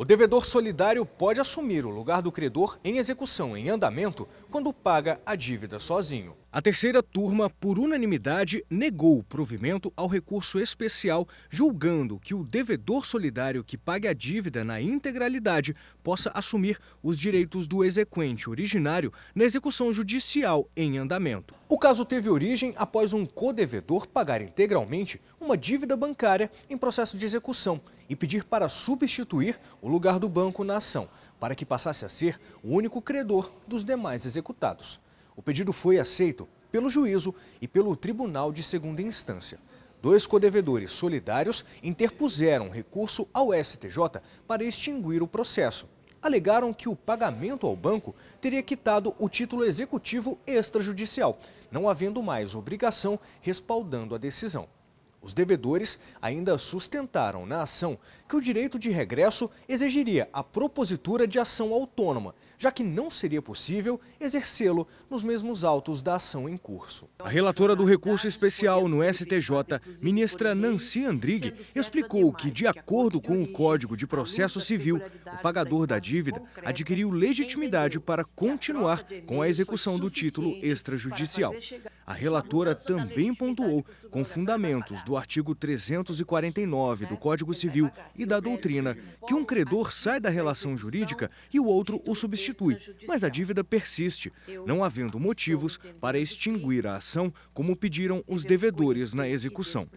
O devedor solidário pode assumir o lugar do credor em execução, em andamento, quando paga a dívida sozinho. A terceira turma, por unanimidade, negou o provimento ao recurso especial, julgando que o devedor solidário que pague a dívida na integralidade possa assumir os direitos do exequente originário na execução judicial em andamento. O caso teve origem após um codevedor pagar integralmente uma dívida bancária em processo de execução e pedir para substituir o lugar do banco na ação, para que passasse a ser o único credor dos demais executados. O pedido foi aceito pelo juízo e pelo Tribunal de Segunda Instância. Dois codevedores solidários interpuseram recurso ao STJ para extinguir o processo alegaram que o pagamento ao banco teria quitado o título executivo extrajudicial, não havendo mais obrigação respaldando a decisão. Os devedores ainda sustentaram na ação que o direito de regresso exigiria a propositura de ação autônoma, já que não seria possível exercê-lo nos mesmos autos da ação em curso. A relatora do recurso especial no STJ, ministra Nancy Andrighi, explicou que, de acordo com o Código de Processo Civil, o pagador da dívida adquiriu legitimidade para continuar com a execução do título extrajudicial. A relatora também pontuou, com fundamentos do artigo 349 do né? Código Civil e da doutrina que um credor sai da relação jurídica e o outro o substitui, mas a dívida persiste, não havendo motivos para extinguir a ação, como pediram os é devedores na execução.